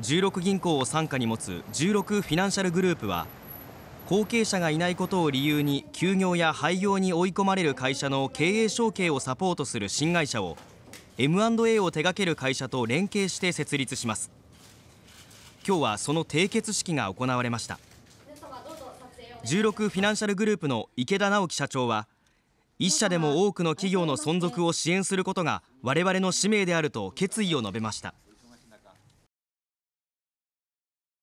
16銀行を傘下に持つ16フィナンシャルグループは後継者がいないことを理由に休業や廃業に追い込まれる会社の経営承継をサポートする新会社を M&A を手掛ける会社と連携して設立します今日はその締結式が行われました16フィナンシャルグループの池田直樹社長は一社でも多くの企業の存続を支援することが我々の使命であると決意を述べました